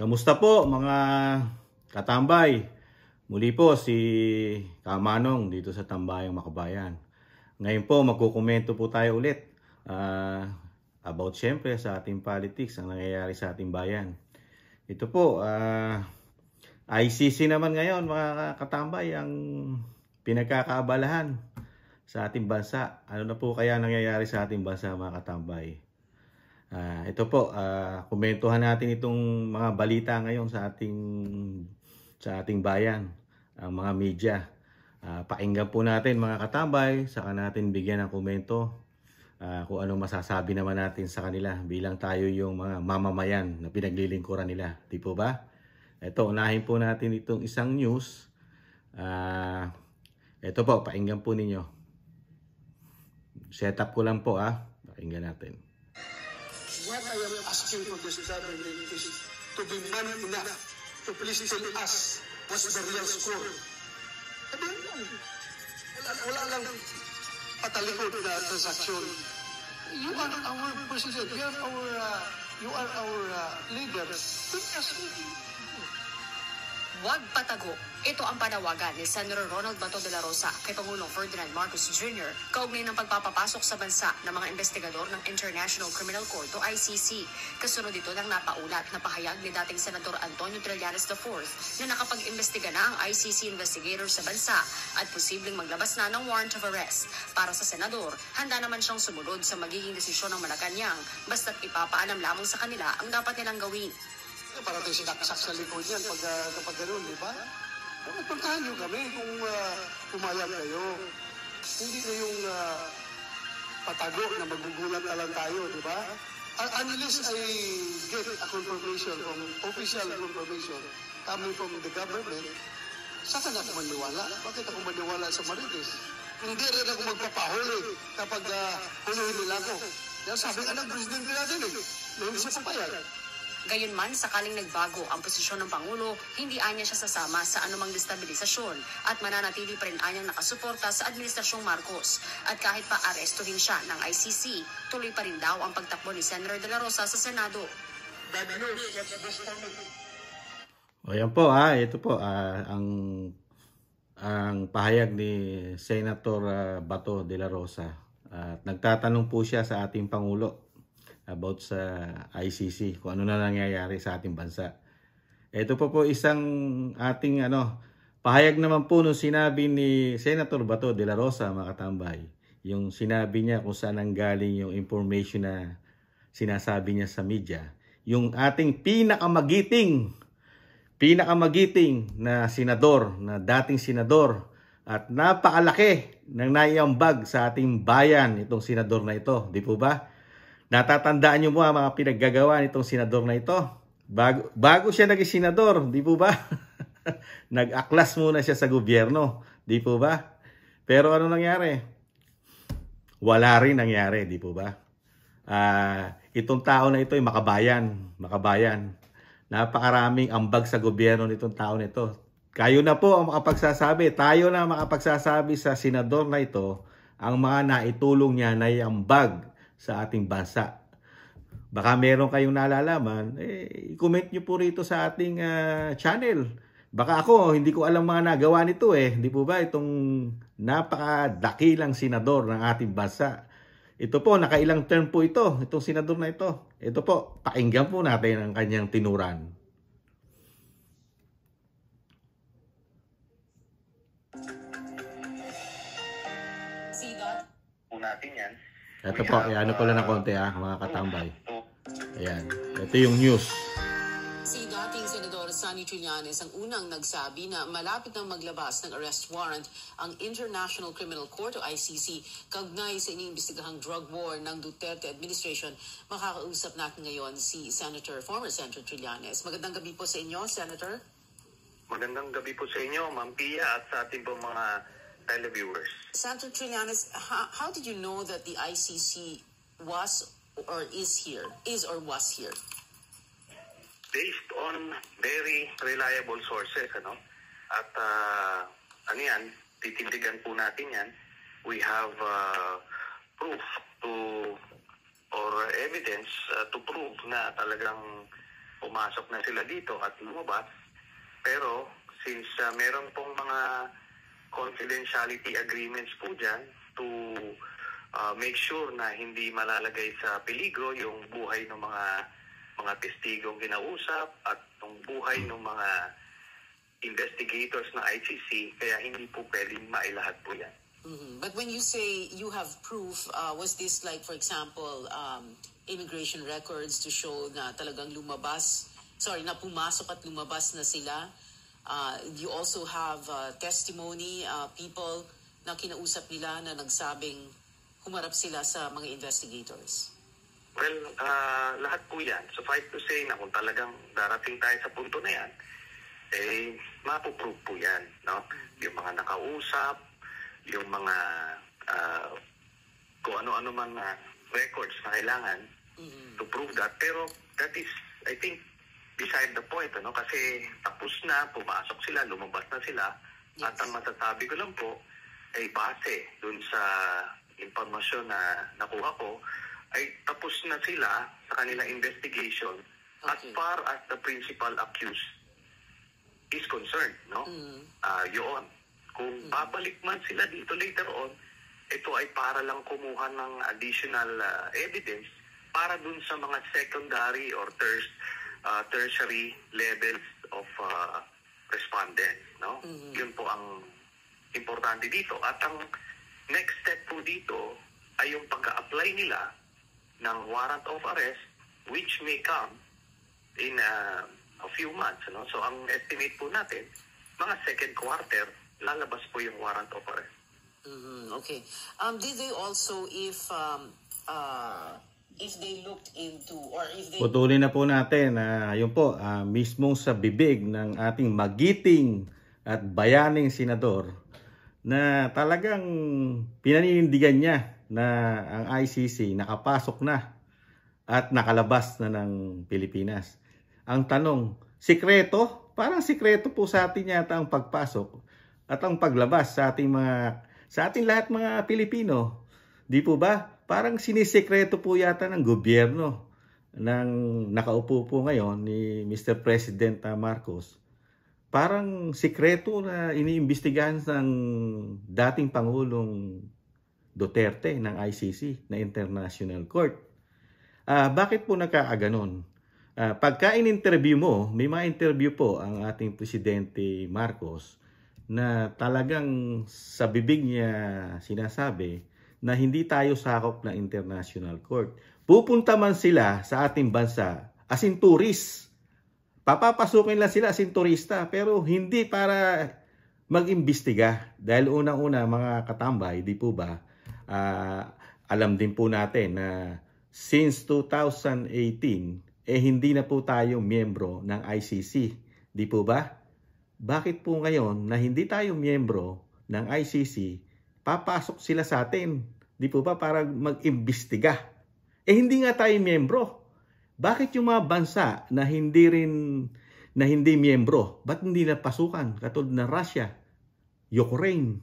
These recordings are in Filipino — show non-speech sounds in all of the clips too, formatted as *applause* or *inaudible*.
Kamusta po mga katambay? Muli po si Kamanong dito sa Tambayang Makabayan. Ngayon po magkukomento po tayo ulit uh, about syempre sa ating politics ang nangyayari sa ating bayan. Ito po, uh, ah, ICC naman ngayon mga katambay ang pinagkakaabalahan sa ating bansa. Ano na po kaya nangyayari sa ating bansa mga katambay? Uh, ito po, uh, kumentuhan natin itong mga balita ngayon sa ating sa ating bayan, ang mga media. Uh, pakinggan po natin mga katambay, saka natin bigyan ng komento uh, kung anong masasabi naman natin sa kanila bilang tayo yung mga mamamayan na pinaglilingkuran nila. Di po ba? Ito, unahin po natin itong isang news. Uh, ito po, pakinggan po ninyo. Setup ko lang po ah. Pakinggan natin. What I am asking from this government is to be man enough to please tell us what's the real score. Ano wala, wala lang patalikod na transaksyon. You are our president. You are our, uh, you are our uh, leader. Let us Huwag patago. Ito ang panawagan ni Sen. Ronald Bato de la Rosa kay Pangulong Ferdinand Marcos Jr. kaugnay ng pagpapapasok sa bansa ng mga investigador ng International Criminal Court o ICC. Kasunod ito ng napaulat na pahayag ni dating Senator Antonio Trillanes IV na nakapag-imbestiga na ang ICC investigator sa bansa at posibleng maglabas na ng warrant of arrest. Para sa Senador, handa naman siyang sumunod sa magiging desisyon ng Malacanang basta't ipapaalam lamang sa kanila ang dapat nilang gawin para parating sinaksak sa likod niyan pag, uh, kapag ganun, di ba? Dapat puntahan niyo kami kung uh, pumayag kayo. Hindi na yung uh, patago na magugulat na lang tayo, di ba? Uh, unless I get a confirmation from official confirmation coming from the government, saan ako maniwala? Bakit ako maniwala sa Marites? Hindi rin ako magpapahuli kapag uh, huluhin nila ako. Yan sabi ka ng presidente natin eh, na hindi siya papayag. Gayunman, sakaling nagbago ang posisyon ng Pangulo, hindi anya siya sasama sa anumang destabilisasyon at mananatili pa rin anyang nakasuporta sa Administrasyong Marcos. At kahit pa arestuhin siya ng ICC, tuloy pa rin daw ang pagtakbo ni Senator De La Rosa sa Senado. O yan po ah, ito po uh, ang ang pahayag ni Senator uh, Bato de la Rosa. At uh, nagtatanong po siya sa ating Pangulo about sa ICC, kung ano na nangyayari sa ating bansa. Ito po po isang ating ano, pahayag naman po nung sinabi ni Senator Bato de la Rosa, makatambay yung sinabi niya kung saan ang galing yung information na sinasabi niya sa media, yung ating pinakamagiting, pinakamagiting na senador, na dating senador, at napakalaki ng naiambag sa ating bayan itong senador na ito, di po ba? Natatandaan nyo mo ang mga pinaggagawa nitong senador na ito. Bago, bago siya naging senador, di po ba? *laughs* Nag-aklas muna siya sa gobyerno, di po ba? Pero ano nangyari? Wala rin nangyari, di po ba? Uh, itong tao na ito ay makabayan, makabayan. Napakaraming ambag sa gobyerno nitong tao nito. Kayo na po ang makapagsasabi, tayo na makapagsasabi sa senador na ito, ang mga naitulong niya na ambag sa ating bansa. Baka meron kayong nalalaman, eh, comment nyo po rito sa ating uh, channel. Baka ako, hindi ko alam mga nagawa nito eh. Hindi po ba itong napakadakilang senador ng ating bansa? Ito po, nakailang term po ito, itong senador na ito. Ito po, pakinggan po natin ang kanyang tinuran. natin yan ito po, eh, ano ko lang ng konti ha, ah, mga katambay. Ayan, ito yung news. Si dating Senador Sonny Trillanes ang unang nagsabi na malapit nang maglabas ng arrest warrant ang International Criminal Court o ICC kaugnay sa iniimbestigahang drug war ng Duterte administration. Makakausap natin ngayon si Senator, former Senator Trillanes. Magandang gabi po sa inyo, Senator. Magandang gabi po sa inyo, Ma'am Pia, at sa ating po mga televiewers. Senator Trillanes, how, how did you know that the ICC was or is here, is or was here? Based on very reliable sources, ano? At uh, ano yan, titindigan po natin yan. We have uh, proof to or evidence uh, to prove na talagang pumasok na sila dito at lumabas. Pero since uh, meron pong mga confidentiality agreements po dyan to uh, make sure na hindi malalagay sa peligro yung buhay ng mga mga testigong kinausap at yung buhay ng mga investigators ng ICC kaya hindi po pwedeng mailahat po yan. Mm-hmm. But when you say you have proof, uh, was this like, for example, um, immigration records to show na talagang lumabas, sorry, na pumasok at lumabas na sila Uh, you also have uh, testimony, uh, people na kinausap nila na nagsabing humarap sila sa mga investigators? Well, uh, lahat po yan. Suffice to say na kung talagang darating tayo sa punto na yan, eh, mapuprove po yan. No? Mm-hmm. Yung mga nakausap, yung mga uh, kung ano-ano man na uh, records na kailangan mm-hmm. to prove that. Pero that is, I think, beside the point, ano? kasi tapos na, pumasok sila, lumabas na sila. Yes. At ang masasabi ko lang po ay base dun sa impormasyon na nakuha ko, ay tapos na sila sa kanila investigation okay. as far as the principal accused is concerned. No? Mm. Uh, yun. Kung mm. babalik man sila dito later on, ito ay para lang kumuha ng additional uh, evidence para dun sa mga secondary or third uh, tertiary levels of uh, respondents. No? Mm-hmm. Yun po ang importante dito. At ang next step po dito ay yung pagka-apply nila ng warrant of arrest which may come in uh, a few months. No? So ang estimate po natin, mga second quarter, lalabas po yung warrant of arrest. Mm-hmm. Okay. Um, did they also, if um, uh, if they looked into or if they... Putulin na po natin na uh, yun po, uh, mismong sa bibig ng ating magiting at bayaning senador na talagang pinaninindigan niya na ang ICC nakapasok na at nakalabas na ng Pilipinas. Ang tanong, sikreto? Parang sikreto po sa atin yata ang pagpasok at ang paglabas sa ating mga sa ating lahat mga Pilipino. Di po ba? parang sinisekreto po yata ng gobyerno ng nakaupo po ngayon ni Mr. President ah, Marcos. Parang sikreto na iniimbestigahan ng dating Pangulong Duterte ng ICC, na International Court. Uh, bakit po nagkakaganon? Uh, pagka in-interview mo, may mga interview po ang ating Presidente Marcos na talagang sa bibig niya sinasabi na hindi tayo sakop ng international court. Pupunta man sila sa ating bansa as in tourist. Papapasukin lang sila as in turista pero hindi para mag-imbestiga. Dahil unang-una mga katambay, di po ba, uh, alam din po natin na since 2018, eh hindi na po tayo miyembro ng ICC. Di po ba? Bakit po ngayon na hindi tayo miyembro ng ICC, papasok sila sa atin. Di po ba? Para mag-imbestiga. Eh hindi nga tayo miyembro. Bakit yung mga bansa na hindi rin na hindi miyembro, ba't hindi napasukan? Katulad na Russia, Ukraine.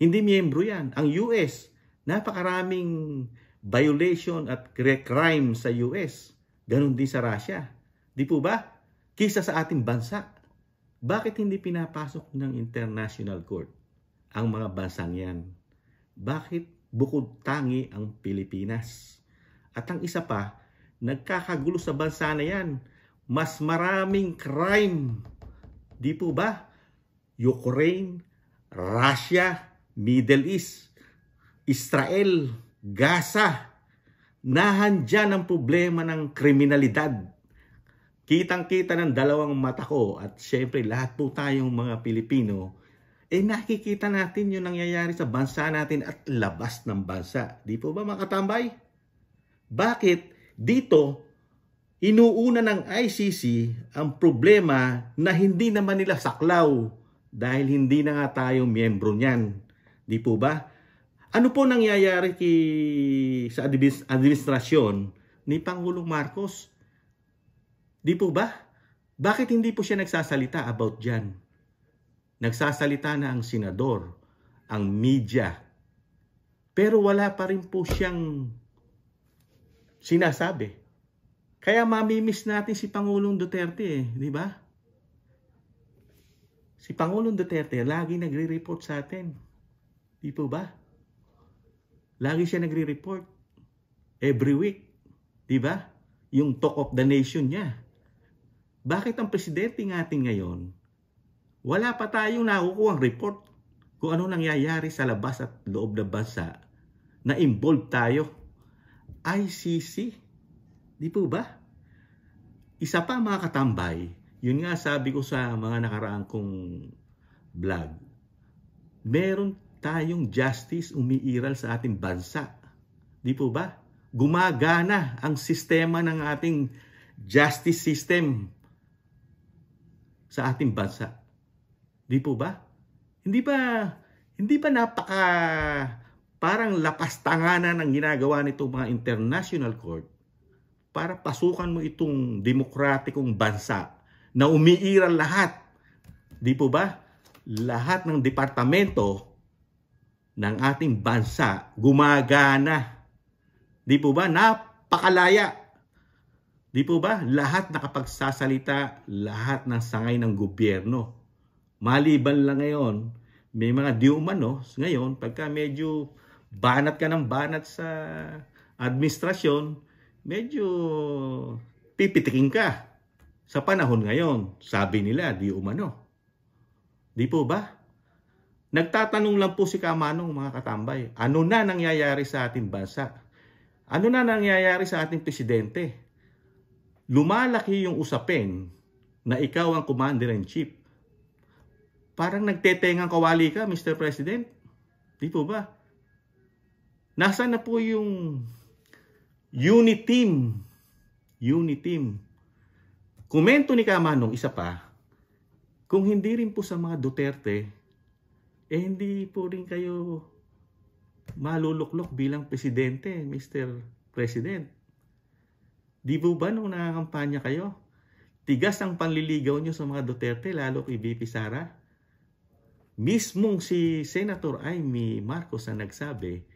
Hindi miyembro yan. Ang US, napakaraming violation at crime sa US. Ganon din sa Russia. Di po ba? Kisa sa ating bansa. Bakit hindi pinapasok ng International Court? ang mga bansang yan? Bakit bukod tangi ang Pilipinas? At ang isa pa, nagkakagulo sa bansa na yan. Mas maraming crime. Di po ba? Ukraine, Russia, Middle East, Israel, Gaza. Nahandyan ang problema ng kriminalidad. Kitang-kita ng dalawang mata ko at syempre lahat po tayong mga Pilipino eh nakikita natin yung nangyayari sa bansa natin at labas ng bansa. Di po ba makatambay? Bakit dito inuuna ng ICC ang problema na hindi naman nila saklaw dahil hindi na nga tayo miyembro niyan. Di po ba? Ano po nangyayari kay, sa administrasyon ni Pangulong Marcos? Di po ba? Bakit hindi po siya nagsasalita about dyan? Nagsasalita na ang senador, ang media. Pero wala pa rin po siyang sinasabi. Kaya mamimiss natin si Pangulong Duterte eh, di ba? Si Pangulong Duterte lagi nagre-report sa atin. Di po ba? Lagi siya nagre-report. Every week. Di ba? Yung talk of the nation niya. Bakit ang presidente natin ngayon wala pa tayong nakukuha report kung ano nangyayari sa labas at loob ng bansa na involved tayo. ICC, di po ba? Isa pa mga katambay, yun nga sabi ko sa mga nakaraang kong vlog, meron tayong justice umiiral sa ating bansa. Di po ba? Gumagana ang sistema ng ating justice system sa ating bansa. Di po ba? Hindi ba, hindi ba napaka parang lapastanganan ang ginagawa nitong mga international court para pasukan mo itong demokratikong bansa na umiiral lahat. Di po ba? Lahat ng departamento ng ating bansa gumagana. Di po ba? Napakalaya. Di po ba? Lahat nakapagsasalita, lahat ng sangay ng gobyerno Maliban lang ngayon, may mga diumanos ngayon, pagka medyo banat ka ng banat sa administrasyon, medyo pipitikin ka sa panahon ngayon. Sabi nila, di umano. Di po ba? Nagtatanong lang po si Kamanong mga katambay, ano na nangyayari sa ating bansa? Ano na nangyayari sa ating presidente? Lumalaki yung usapin na ikaw ang commander-in-chief Parang nagtetengang kawali ka, Mr. President. Di po ba? Nasaan na po yung team? Uniteam? team. Komento ni Kamanong, isa pa, kung hindi rin po sa mga Duterte, eh hindi po rin kayo maluluklok bilang presidente, Mr. President. Di po ba nung nakakampanya kayo? Tigas ang panliligaw nyo sa mga Duterte, lalo kay BP Sara? mismong si Senator Amy Marcos na nagsabi,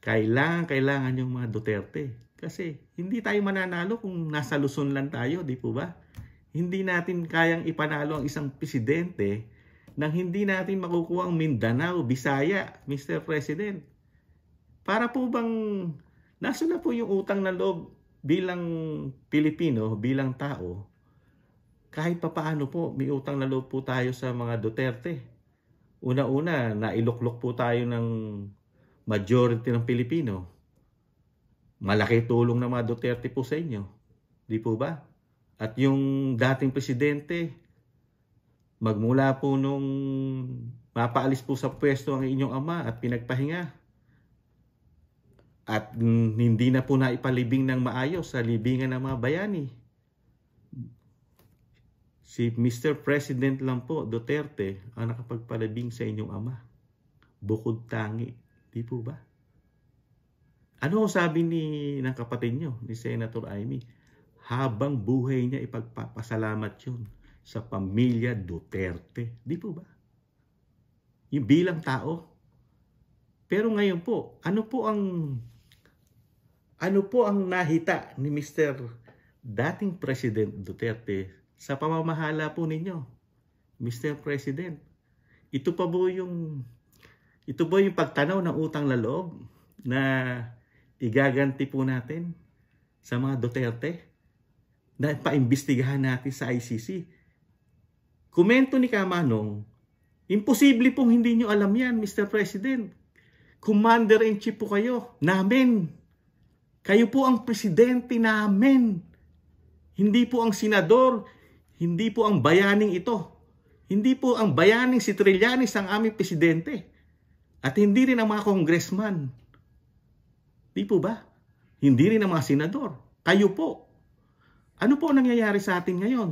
kailangan, kailangan yung mga Duterte. Kasi hindi tayo mananalo kung nasa Luzon lang tayo, di po ba? Hindi natin kayang ipanalo ang isang presidente nang hindi natin makukuha ang Mindanao, Bisaya, Mr. President. Para po bang nasa na po yung utang na loob bilang Pilipino, bilang tao, kahit papaano po, may utang na loob po tayo sa mga Duterte Una-una, nailuklok po tayo ng majority ng Pilipino. Malaki tulong ng mga Duterte po sa inyo. Di po ba? At yung dating presidente, magmula po nung mapaalis po sa pwesto ang inyong ama at pinagpahinga. At hindi na po naipalibing ng maayos sa libingan ng mga bayani. Si Mr. President lang po, Duterte, ang nakapagpalabing sa inyong ama. Bukod tangi. Di po ba? Ano sabi ni ng kapatid nyo, ni Senator Amy? Habang buhay niya, ipagpapasalamat yun sa pamilya Duterte. Di po ba? Yung bilang tao. Pero ngayon po, ano po ang ano po ang nahita ni Mr. dating President Duterte sa pamamahala po ninyo, Mr. President. Ito pa po yung ito po yung pagtanaw ng utang na loob na igaganti po natin sa mga Duterte na paimbestigahan natin sa ICC. Komento ni Kamanong, imposible pong hindi nyo alam yan, Mr. President. Commander-in-chief po kayo, namin. Kayo po ang presidente namin. Hindi po ang senador, hindi po ang bayaning ito. Hindi po ang bayaning si Trillanes ang aming presidente. At hindi rin ang mga congressman. Di po ba? Hindi rin ang mga senador. Kayo po. Ano po nangyayari sa atin ngayon?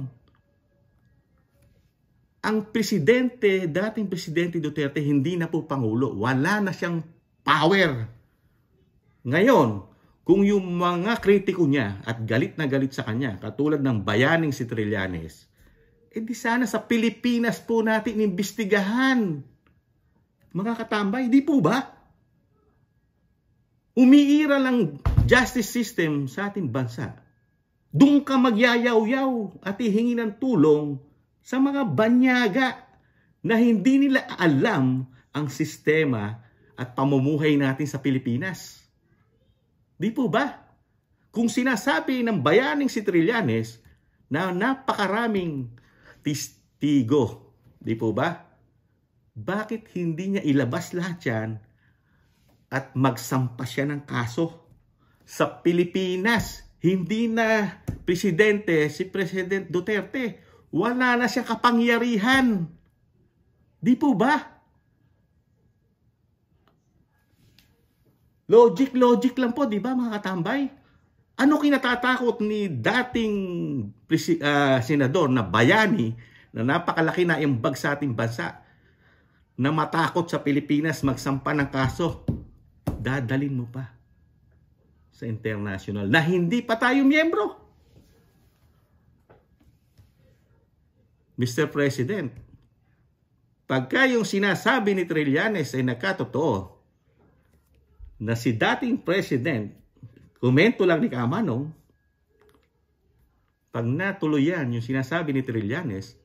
Ang presidente, dating presidente Duterte, hindi na po pangulo. Wala na siyang power. Ngayon, kung yung mga kritiko niya at galit na galit sa kanya, katulad ng bayaning si Trillanes, eh di sana sa Pilipinas po natin imbestigahan. Mga katambay, di po ba? Umiira lang justice system sa ating bansa. Doon ka magyayaw-yaw at ihingi ng tulong sa mga banyaga na hindi nila alam ang sistema at pamumuhay natin sa Pilipinas. Di po ba? Kung sinasabi ng bayaning si Trillanes na napakaraming testigo, di po ba? Bakit hindi niya ilabas lahat yan at magsampa siya ng kaso? Sa Pilipinas, hindi na presidente si President Duterte. Wala na siya kapangyarihan. Di po ba? Logic, logic lang po, di ba mga katambay? Ano kinatatakot ni dating uh, senador na bayani na napakalaki na imbag sa ating bansa na matakot sa Pilipinas magsampa ng kaso, dadalin mo pa sa international na hindi pa tayo miyembro. Mr. President, pagka yung sinasabi ni Trillanes ay nagkatotoo, na si dating president, komento lang ni Kamanong, pag natuluyan yung sinasabi ni Trillanes,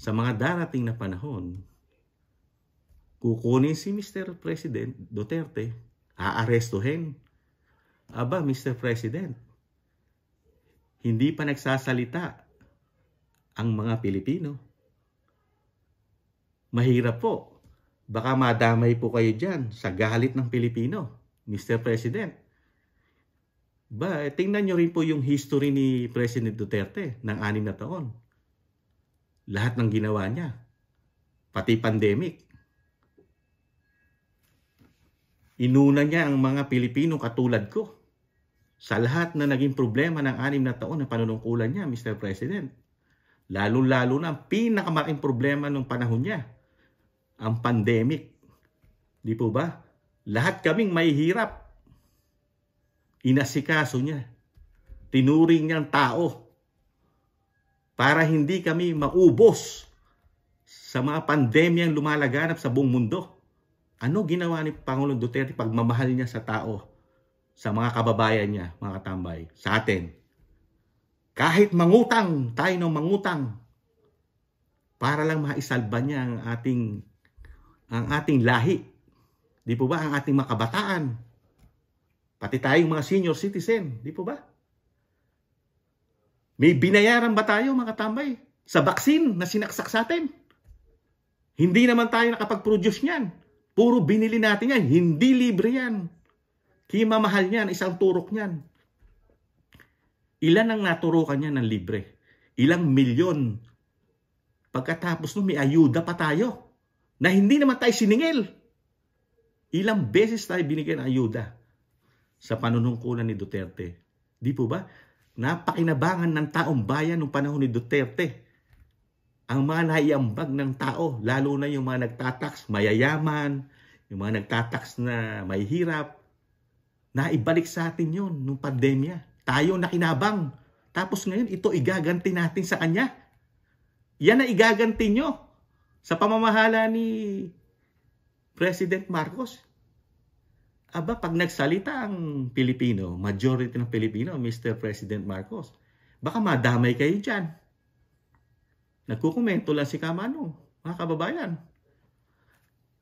sa mga darating na panahon, kukunin si Mr. President Duterte, aarestuhin. Aba, Mr. President, hindi pa nagsasalita ang mga Pilipino. Mahirap po Baka madamay po kayo dyan sa galit ng Pilipino, Mr. President. Ba, tingnan nyo rin po yung history ni President Duterte ng anim na taon. Lahat ng ginawa niya, pati pandemic. Inuna niya ang mga Pilipino katulad ko sa lahat na naging problema ng anim na taon na panunungkulan niya, Mr. President. Lalo-lalo na ang pinakamalaking problema nung panahon niya, ang pandemic. Di po ba? Lahat kaming may hirap. Inasikaso niya. Tinuring niyang tao para hindi kami maubos sa mga pandemyang lumalaganap sa buong mundo. Ano ginawa ni Pangulong Duterte pagmamahal niya sa tao, sa mga kababayan niya, mga katambay, sa atin? Kahit mangutang, tayo ng mangutang, para lang maisalba niya ang ating ang ating lahi. Di po ba? Ang ating makabataan? Pati tayong mga senior citizen. Di po ba? May binayaran ba tayo mga tambay sa baksin na sinaksak sa atin? Hindi naman tayo nakapag-produce niyan. Puro binili natin yan. Hindi libre yan. Kimamahal niyan, isang turok niyan. Ilan ang naturukan niya ng libre? Ilang milyon. Pagkatapos nun, may ayuda pa tayo na hindi naman tayo siningil. Ilang beses tayo binigyan ng ayuda sa panunungkulan ni Duterte. Di po ba? Napakinabangan ng taong bayan noong panahon ni Duterte. Ang mga naiambag ng tao, lalo na yung mga nagtatax mayayaman, yung mga nagtatax na may hirap, naibalik sa atin yun nung pandemya. Tayo nakinabang. Tapos ngayon, ito igaganti natin sa kanya. Yan na igaganti nyo sa pamamahala ni President Marcos. Aba, pag nagsalita ang Pilipino, majority ng Pilipino, Mr. President Marcos, baka madamay kayo dyan. Nagkukomento lang si Kamano, mga kababayan.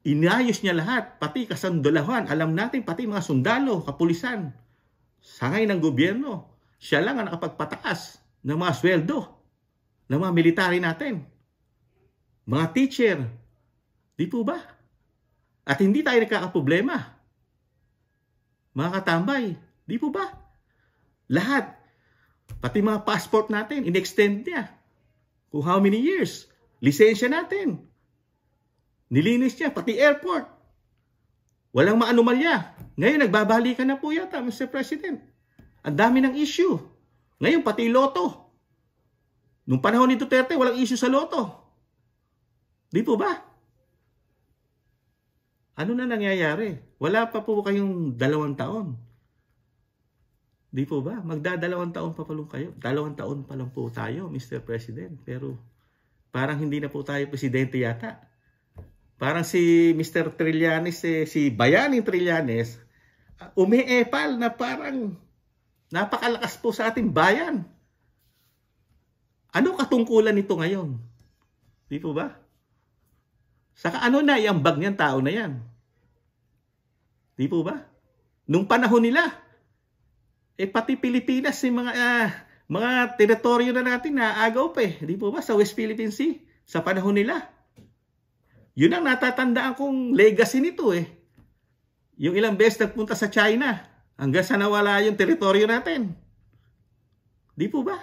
Inayos niya lahat, pati kasandolahan. Alam natin, pati mga sundalo, kapulisan, sangay ng gobyerno. Siya lang ang nakapagpataas ng mga sweldo ng mga military natin mga teacher. Di po ba? At hindi tayo nagkakaproblema. Mga katambay, di po ba? Lahat. Pati mga passport natin, in-extend niya. Kung how many years. Lisensya natin. Nilinis niya, pati airport. Walang maanomalya. Ngayon, nagbabalikan na po yata, Mr. President. Ang dami ng issue. Ngayon, pati loto. Nung panahon ni Duterte, walang issue sa loto. Di po ba? Ano na nangyayari? Wala pa po kayong dalawang taon. Di po ba? Magdadalawang taon pa palong kayo. Dalawang taon pa lang po tayo, Mr. President. Pero parang hindi na po tayo presidente yata. Parang si Mr. Trillanes, eh, si Bayani Trillanes, ah, umiepal na parang napakalakas po sa ating bayan. Ano katungkulan nito ngayon? Di po ba? Saka ano na, yung bag niyan, tao na yan. Di po ba? Nung panahon nila, eh pati Pilipinas, yung eh, mga, uh, mga teritoryo na natin na agaw pa eh. Di po ba? Sa West Philippine Sea, sa panahon nila. Yun ang natatandaan kong legacy nito eh. Yung ilang beses nagpunta sa China, hanggang sa nawala yung teritoryo natin. Di po ba?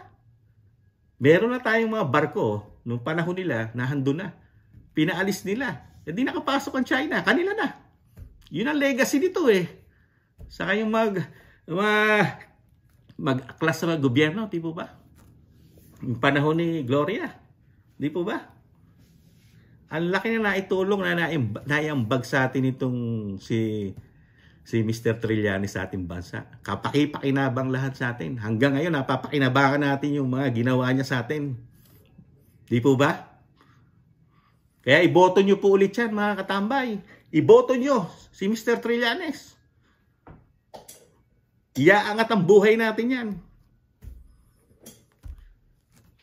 Meron na tayong mga barko oh, nung panahon nila na hando na. Pinaalis nila. Hindi nakapasok ang China. Kanila na. Yun ang legacy nito eh. Saka yung mag, mag mag-aklas sa gobyerno, di po ba? Yung panahon ni Gloria, di po ba? Ang laki na naitulong na naiambag sa atin itong si si Mr. Trillani sa ating bansa. Kapakipakinabang lahat sa atin. Hanggang ngayon, napapakinabangan natin yung mga ginawa niya sa atin. Di po ba? Kaya iboto nyo po ulit yan mga katambay. Iboto nyo si Mr. Trillanes. Iaangat ang buhay natin yan.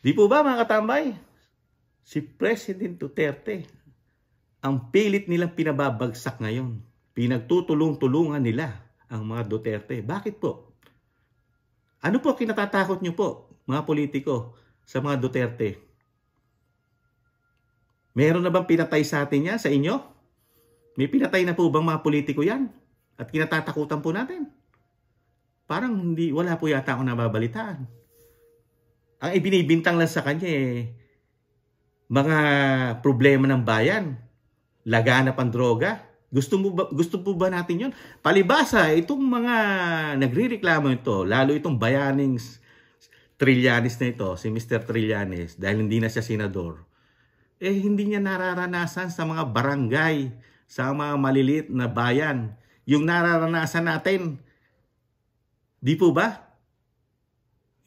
Di po ba mga katambay? Si President Duterte, ang pilit nilang pinababagsak ngayon. Pinagtutulong-tulungan nila ang mga Duterte. Bakit po? Ano po kinatatakot nyo po, mga politiko, sa mga Duterte? Meron na bang pinatay sa atin yan, sa inyo? May pinatay na po bang mga politiko yan? At kinatatakutan po natin? Parang hindi, wala po yata akong nababalitaan. Ang ibinibintang lang sa kanya eh, mga problema ng bayan, laganap ang droga. Gusto, mo ba, gusto po ba natin yun? Palibasa, itong mga nagrireklamo ito, lalo itong bayanings Trillanes na ito, si Mr. Trillanes, dahil hindi na siya senador, eh hindi niya nararanasan sa mga barangay, sa mga maliliit na bayan. Yung nararanasan natin, di po ba?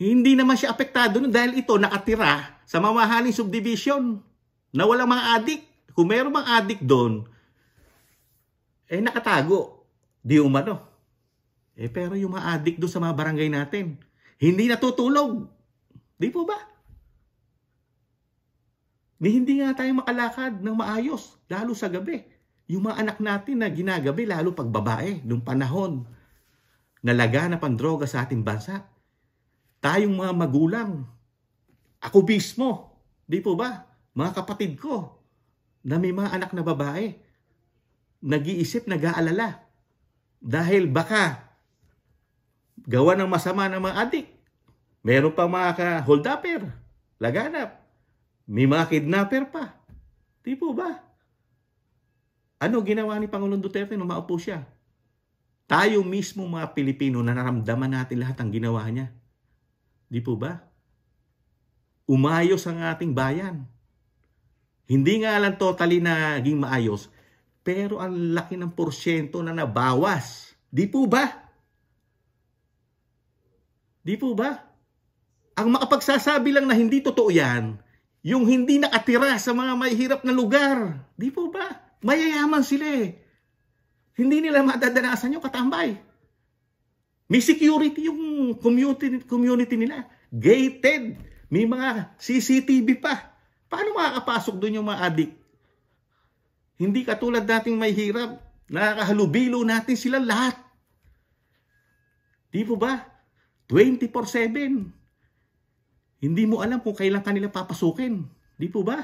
Hindi naman siya apektado nun dahil ito nakatira sa mamahaling subdivision na walang mga adik. Kung meron mga adik doon, eh nakatago. Di umano. Eh pero yung mga adik doon sa mga barangay natin, hindi natutulog. Di po ba? na hindi nga tayo makalakad ng maayos, lalo sa gabi. Yung mga anak natin na ginagabi, lalo pag babae, nung panahon nalaga na pandroga sa ating bansa. Tayong mga magulang, ako mismo, di po ba? Mga kapatid ko, na may mga anak na babae, nag-iisip, nag-aalala. Dahil baka gawa ng masama ng mga adik. Meron pa mga ka-hold upper, laganap may mga kidnapper pa. Di po ba? Ano ginawa ni Pangulong Duterte nung maupo siya? Tayo mismo mga Pilipino na naramdaman natin lahat ang ginawa niya. Di po ba? Umayos ang ating bayan. Hindi nga lang totally naging maayos, pero ang laki ng porsyento na nabawas. Di po ba? Di po ba? Ang makapagsasabi lang na hindi totoo yan, yung hindi nakatira sa mga may hirap na lugar. Di po ba? Mayayaman sila eh. Hindi nila madadanasan yung katambay. May security yung community, community nila. Gated. May mga CCTV pa. Paano makakapasok doon yung mga adik? Hindi katulad nating may hirap. Nakakahalubilo natin sila lahat. Di po ba? 24-7. Hindi mo alam kung kailan kanila papasukin. Di po ba?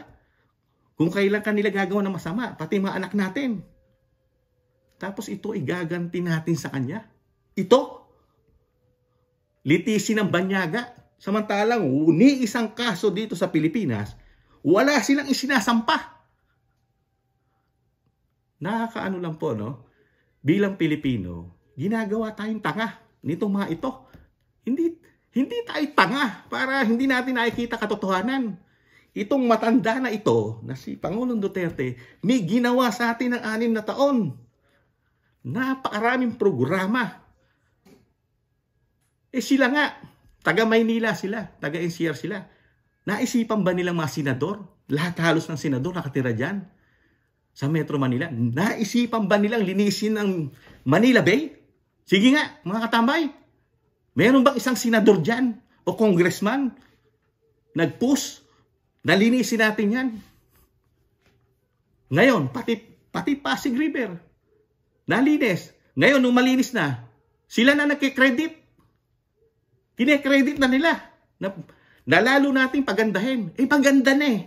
Kung kailan kanila gagawa ng masama, pati mga anak natin. Tapos ito igaganti natin sa kanya. Ito. Litisin ng banyaga. Samantalang ni isang kaso dito sa Pilipinas, wala silang isinasampa. Nakakaano lang po, no? Bilang Pilipino, ginagawa tayong tanga nitong mga ito. Hindi, hindi tayo tanga para hindi natin nakikita katotohanan. Itong matanda na ito, na si Pangulong Duterte, may ginawa sa atin ng anim na taon. Napakaraming programa. Eh sila nga, taga Maynila sila, taga NCR sila. Naisipan ba nilang mga senador? Lahat halos ng senador nakatira dyan sa Metro Manila. Naisipan ba nilang linisin ang Manila Bay? Sige nga, mga katambay, Meron bang isang senador dyan o congressman nag-post? Nalinisin natin yan. Ngayon, pati, pati Pasig River, nalinis. Ngayon, nung malinis na, sila na nagkikredit. Kinekredit na nila. Na, nalalo lalo nating pagandahin. Eh, paganda na eh.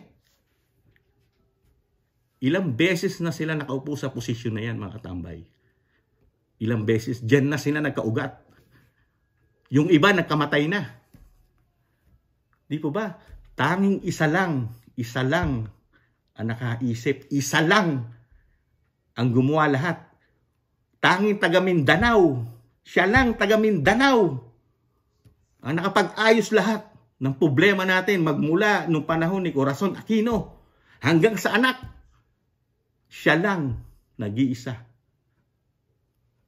Ilang beses na sila nakaupo sa posisyon na yan, mga tambay. Ilang beses, dyan na sila nagkaugat yung iba nagkamatay na. Di po ba? Tanging isa lang, isa lang ang nakaisip, isa lang ang gumawa lahat. Tanging taga Mindanao, siya lang taga Mindanao ang nakapag-ayos lahat ng problema natin magmula nung panahon ni Corazon Aquino hanggang sa anak. Siya lang nag-iisa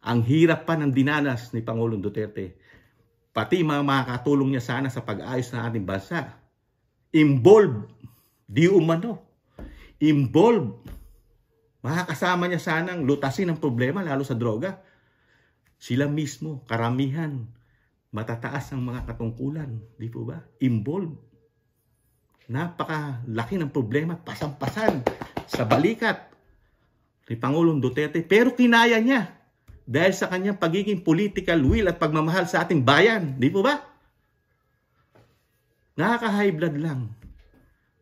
ang hirap pa ng dinanas ni Pangulong Duterte pati mga makakatulong niya sana sa pag-ayos ng ating bansa. Involve, di umano. Involve, makakasama niya sanang lutasin ang problema lalo sa droga. Sila mismo, karamihan, matataas ang mga katungkulan. Di po ba? Involve. Napakalaki ng problema at pasampasan sa balikat ni Pangulong Duterte. Pero kinaya niya dahil sa kanyang pagiging political will at pagmamahal sa ating bayan. Di po ba? Nakaka-high blood lang.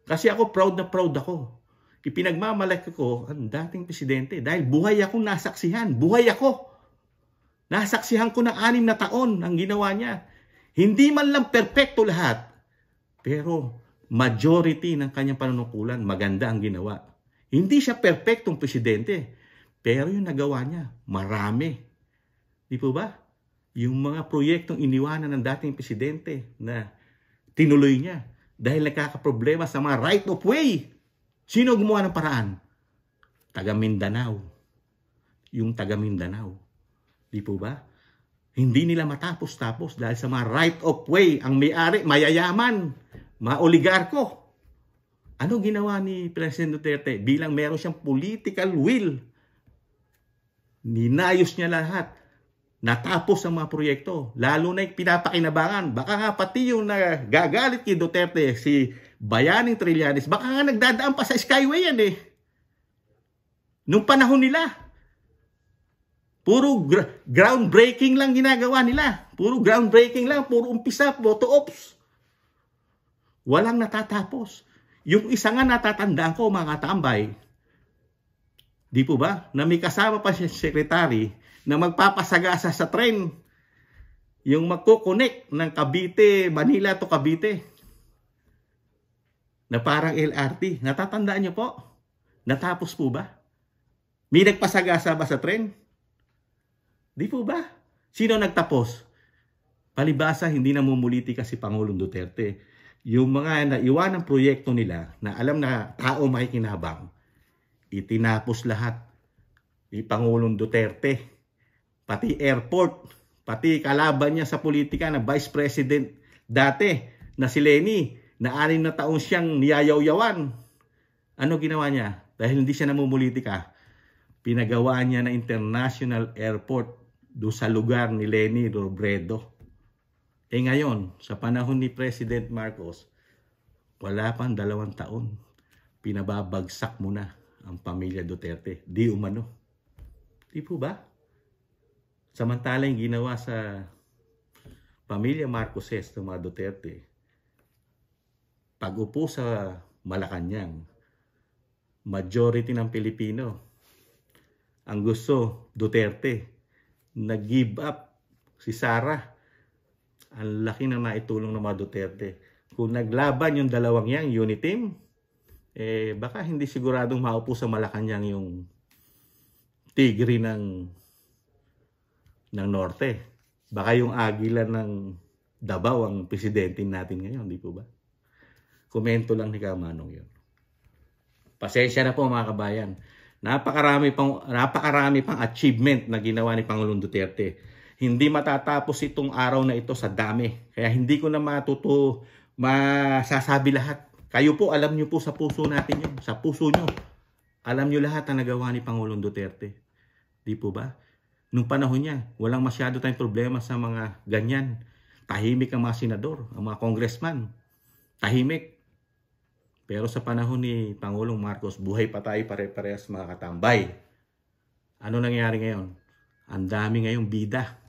Kasi ako proud na proud ako. Ipinagmamalaki ko ang dating presidente dahil buhay akong nasaksihan. Buhay ako. Nasaksihan ko ng anim na taon ang ginawa niya. Hindi man lang perpekto lahat. Pero majority ng kanyang panunungkulan, maganda ang ginawa. Hindi siya perpektong presidente. Pero yung nagawa niya, marami. Di po ba? Yung mga proyektong iniwanan ng dating presidente na tinuloy niya dahil nakakaproblema sa mga right of way. Sino gumawa ng paraan? Taga Mindanao. Yung taga Mindanao. Di po ba? Hindi nila matapos-tapos dahil sa mga right of way ang may-ari, mayayaman, mga oligarko. Ano ginawa ni President Duterte bilang meron siyang political will Ninayos niya lahat. Natapos ang mga proyekto. Lalo na yung pinapakinabangan. Baka nga pati yung nagagalit kay Duterte, si Bayaning Trillanes, baka nga nagdadaan pa sa Skyway yan eh. Nung panahon nila. Puro gr- groundbreaking lang ginagawa nila. Puro groundbreaking lang. Puro umpisa, photo ops. Walang natatapos. Yung isa nga natatandaan ko mga tambay, Di po ba? Na may kasama pa si secretary na magpapasagasa sa train. Yung magkukonek ng Cavite, Manila to Cavite. Na parang LRT. Natatandaan nyo po? Natapos po ba? May nagpasagasa ba sa train? Di po ba? Sino nagtapos? Palibasa, hindi namumuliti kasi Pangulong Duterte. Yung mga naiwan ng proyekto nila na alam na tao makikinabang, itinapos lahat ni Pangulong Duterte. Pati airport, pati kalaban niya sa politika na Vice President dati na si Lenny na anim na taon siyang niyayaw-yawan. Ano ginawa niya? Dahil hindi siya namumulitika, pinagawa niya na international airport do sa lugar ni Lenny Robredo. E ngayon, sa panahon ni President Marcos, wala pang dalawang taon, pinababagsak mo na ang pamilya Duterte. Di umano. Di po ba? Samantalang ginawa sa pamilya Marcoses ng mga Duterte, pag-upo sa Malacanang, majority ng Pilipino, ang gusto Duterte, nag-give up si Sara. Ang laki na naitulong ng mga Duterte. Kung naglaban yung dalawang yang, unity team, eh baka hindi siguradong maupo sa Malacanang yung tigre ng ng norte. Baka yung agila ng Davao ang presidente natin ngayon, di po ba? Komento lang ni Kamanong yun. Pasensya na po mga kabayan. Napakarami pang, napakarami pang achievement na ginawa ni Pangulong Duterte. Hindi matatapos itong araw na ito sa dami. Kaya hindi ko na matuto masasabi lahat kayo po, alam nyo po sa puso natin yun. Sa puso nyo. Alam nyo lahat ang nagawa ni Pangulong Duterte. Di po ba? Nung panahon niya, walang masyado tayong problema sa mga ganyan. Tahimik ang mga senador, ang mga congressman. Tahimik. Pero sa panahon ni Pangulong Marcos, buhay pa tayo pare-parehas mga katambay. Ano nangyari ngayon? Ang dami ngayong bida.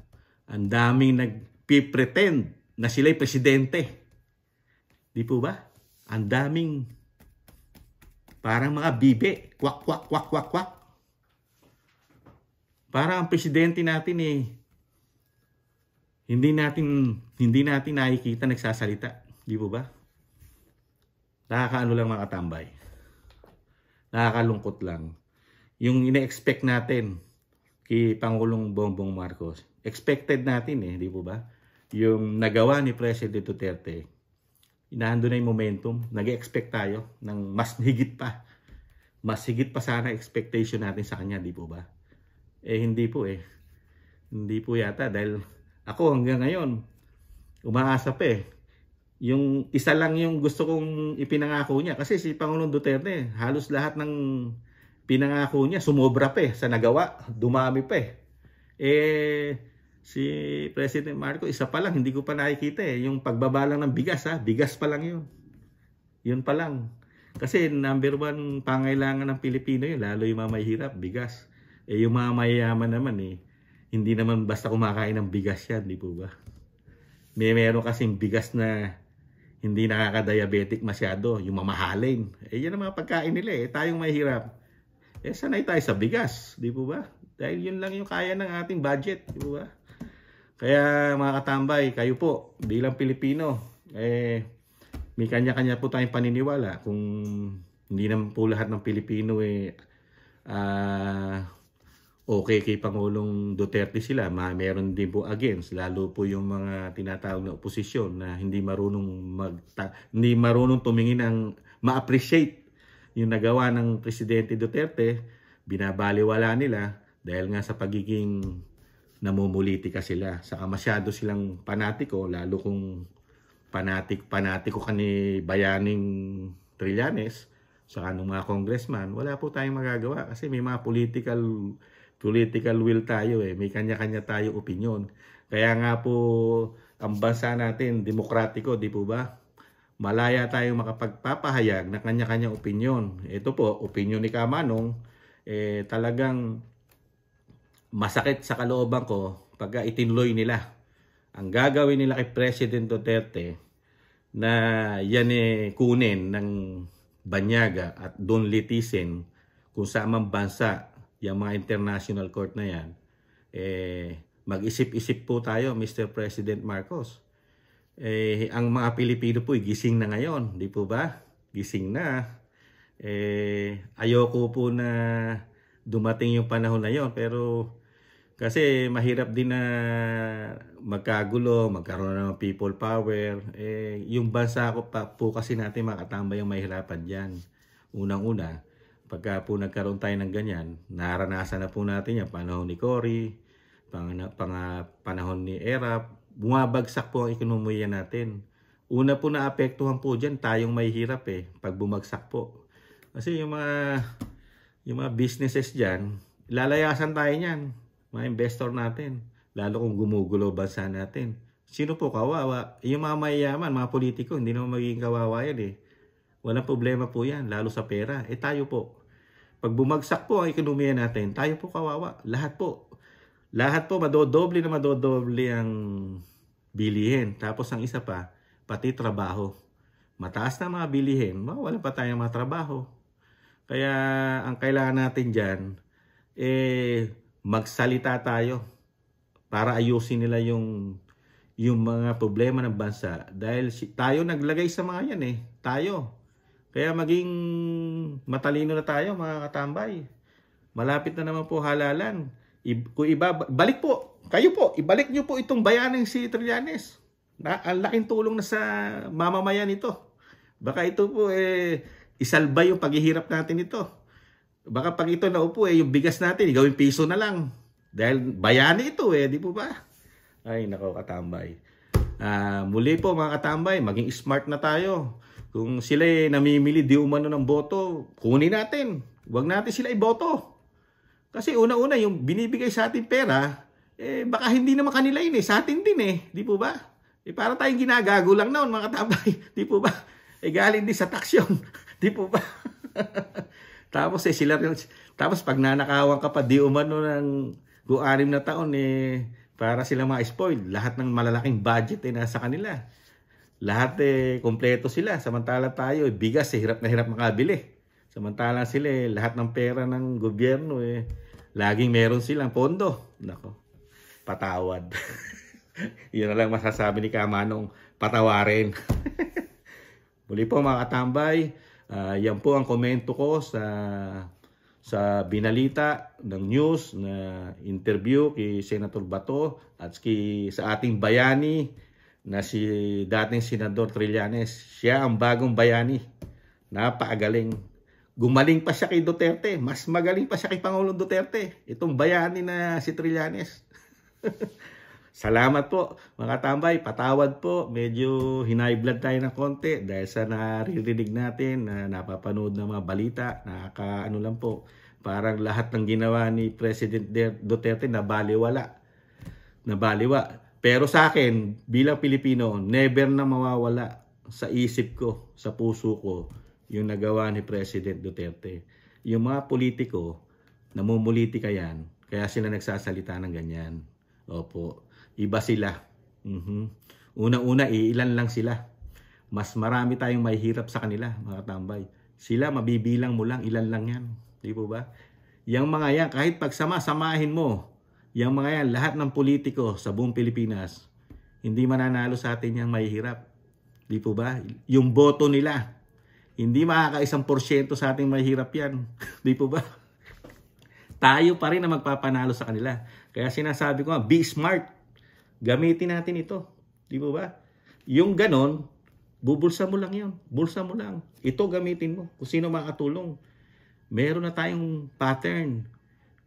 Ang daming nagpipretend na sila'y presidente. Di po ba? Ang daming parang mga bibe. Kwak, kwak, kwak, kwak, kwak. Parang ang presidente natin eh, hindi natin hindi natin nakikita nagsasalita, di po ba? Nakakaano lang mga tambay. Nakakalungkot lang. Yung ina-expect natin kay Pangulong Bongbong Marcos, expected natin eh, di po ba? Yung nagawa ni President Duterte, inaando na yung momentum. nag expect tayo ng mas higit pa. Mas higit pa sana expectation natin sa kanya, di po ba? Eh, hindi po eh. Hindi po yata dahil ako hanggang ngayon, umaasa pa eh. Yung isa lang yung gusto kong ipinangako niya kasi si Pangulong Duterte halos lahat ng pinangako niya sumobra pa eh sa nagawa, dumami pa eh. Eh, si President Marco, isa pa lang, hindi ko pa nakikita eh. Yung pagbaba lang ng bigas ha, bigas pa lang yun. Yun pa lang. Kasi number one pangailangan ng Pilipino yun, lalo yung mga may bigas. Eh yung mga mayayaman naman eh, hindi naman basta kumakain ng bigas yan, di po ba? May meron kasing bigas na hindi nakaka-diabetic masyado, yung mamahalin. Eh yan ang mga pagkain nila eh, tayong may Eh sanay tayo sa bigas, di po ba? Dahil yun lang yung kaya ng ating budget, di po ba? Kaya mga katambay, kayo po, bilang Pilipino, eh, may kanya-kanya po tayong paniniwala. Kung hindi naman po lahat ng Pilipino eh, uh, okay kay Pangulong Duterte sila, ma meron din po against, lalo po yung mga tinatawag na oposisyon na hindi marunong mag hindi marunong tumingin ang ma-appreciate yung nagawa ng Presidente Duterte, binabaliwala nila dahil nga sa pagiging namumuliti namumulitika sila. Saka masyado silang panatiko, lalo kung panatik, panatiko ka ni Bayaning Trillanes, saka ng mga congressman, wala po tayong magagawa kasi may mga political political will tayo eh. May kanya-kanya tayo opinion. Kaya nga po ang bansa natin, demokratiko, di po ba? Malaya tayong makapagpapahayag na kanya-kanya opinion. Ito po, opinion ni Kamanong, eh, talagang masakit sa kalooban ko pag itinloy nila. Ang gagawin nila kay President Duterte na yan eh kunin ng banyaga at doon litisin kung sa man bansa yung mga international court na yan, eh, mag-isip-isip po tayo, Mr. President Marcos. Eh, ang mga Pilipino po, gising na ngayon, di po ba? Gising na. Eh, ayoko po na dumating yung panahon na yon pero kasi mahirap din na magkagulo, magkaroon ng people power. Eh, yung bansa ko pa po kasi natin makatambay ang mahirapan dyan. Unang-una, pagka po nagkaroon tayo ng ganyan, naranasan na po natin yung panahon ni Cory, pang, panahon ni Erap, bumabagsak po ang ekonomiya natin. Una po naapektuhan po dyan, tayong mahihirap eh, pag bumagsak po. Kasi yung mga, yung mga businesses dyan, lalayasan tayo niyan mga investor natin. Lalo kung gumugulo bansa natin. Sino po kawawa? Yung mga mayayaman, mga politiko, hindi naman magiging kawawa yan eh. Walang problema po yan, lalo sa pera. Eh tayo po. Pag bumagsak po ang ekonomiya natin, tayo po kawawa. Lahat po. Lahat po madodoble na madodoble ang bilihin. Tapos ang isa pa, pati trabaho. Mataas na mga bilihin, wala pa tayong mga trabaho. Kaya ang kailangan natin dyan, eh magsalita tayo para ayusin nila yung yung mga problema ng bansa dahil tayo naglagay sa mga yan eh tayo kaya maging matalino na tayo mga katambay malapit na naman po halalan I, kung iba balik po kayo po ibalik niyo po itong bayaning si Trillanes na, ang laking tulong na sa mamamayan ito baka ito po eh isalba yung paghihirap natin ito Baka pag ito naupo eh, yung bigas natin, gawin piso na lang. Dahil bayani ito eh, di po ba? Ay, nako katambay. Uh, muli po mga katambay, maging smart na tayo. Kung sila eh, namimili di umano ng boto, kunin natin. Huwag natin sila iboto. Kasi una-una yung binibigay sa ating pera, eh baka hindi naman kanila yun eh, sa atin din eh, di po ba? Eh para tayong ginagago lang noon mga katambay, *laughs* di po ba? Eh galing din sa taksyon, *laughs* di po ba? *laughs* Tapos eh, sila rin, tapos pag nanakawan ka pa, di umano ng kung na taon eh, para sila ma-spoil. Lahat ng malalaking budget eh, nasa kanila. Lahat eh, kompleto sila. Samantala tayo, eh, bigas eh, hirap na hirap makabili. Samantala sila eh, lahat ng pera ng gobyerno eh, laging meron silang pondo. Nako, patawad. *laughs* Yun na lang masasabi ni Kamanong, patawarin. *laughs* Muli po mga katambay, Uh, yan po ang komento ko sa sa binalita ng news na interview kay Senator Bato at kay, sa ating bayani na si dating Senador Trillanes. Siya ang bagong bayani. Napakagaling. Gumaling pa siya kay Duterte. Mas magaling pa siya kay Pangulong Duterte. Itong bayani na si Trillanes. *laughs* Salamat po mga tambay, patawad po. Medyo hinayblad tayo ng konti dahil sa naririnig natin na napapanood ng mga balita, nakakaano lang po. Parang lahat ng ginawa ni President Duterte nabaliwala. Nabaliwa. Pero sa akin, bilang Pilipino, never na mawawala sa isip ko, sa puso ko, yung nagawa ni President Duterte. Yung mga politiko, namumulitika yan, kaya sila nagsasalita ng ganyan. Opo. Iba sila. Mm-hmm. Una-una, iilan lang sila. Mas marami tayong mahihirap sa kanila, mga tambay. Sila, mabibilang mo lang, ilan lang yan. Di po ba? Yang mga yan, kahit pagsama-samahin mo, yang mga yan, lahat ng politiko sa buong Pilipinas, hindi mananalo sa atin yung mahihirap. Di po ba? Yung boto nila, hindi makakaisang porsyento sa ating mahirap yan. *laughs* Di po ba? Tayo pa rin na magpapanalo sa kanila. Kaya sinasabi ko be smart. Gamitin natin ito. Di ba ba? Yung ganon, bubulsa mo lang yun. Bulsa mo lang. Ito gamitin mo. Kung sino makatulong. Meron na tayong pattern.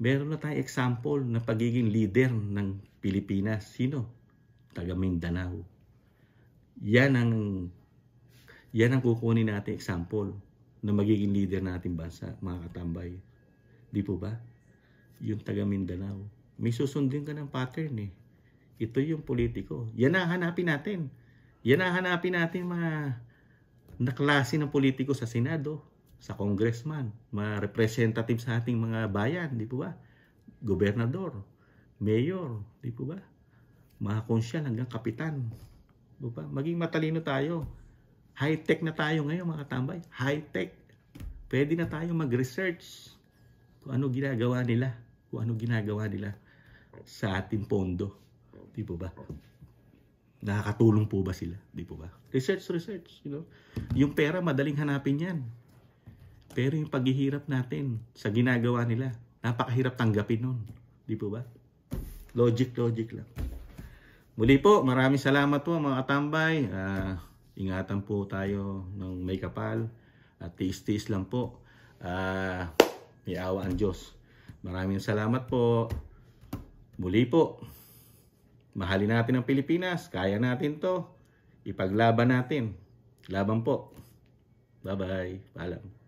Meron na tayong example na pagiging leader ng Pilipinas. Sino? Taga Mindanao. Yan ang yan ang kukunin natin example na magiging leader natin bansa, mga katambay. Di po ba? Yung taga Mindanao. May susundin ka ng pattern eh. Ito yung politiko. Yan ang hanapin natin. Yan ang hanapin natin mga naklase ng politiko sa Senado, sa congressman, mga representative sa ating mga bayan, di po ba? Gobernador, mayor, di po ba? Mga konsyal hanggang kapitan. Di ba? Maging matalino tayo. High-tech na tayo ngayon mga tambay. High-tech. Pwede na tayo mag-research kung ano ginagawa nila, kung ano ginagawa nila sa ating pondo. Di po ba? Nakakatulong po ba sila? Di po ba? Research, research. You know? Yung pera, madaling hanapin yan. Pero yung paghihirap natin sa ginagawa nila, napakahirap tanggapin nun. Di po ba? Logic, logic lang. Muli po, maraming salamat po mga katambay. Uh, ingatan po tayo ng may kapal. At uh, tiis-tiis lang po. Uh, may awa ang Diyos. Maraming salamat po. Muli po. Mahalin natin ang Pilipinas. Kaya natin to. Ipaglaban natin. Laban po. Bye-bye. Paalam.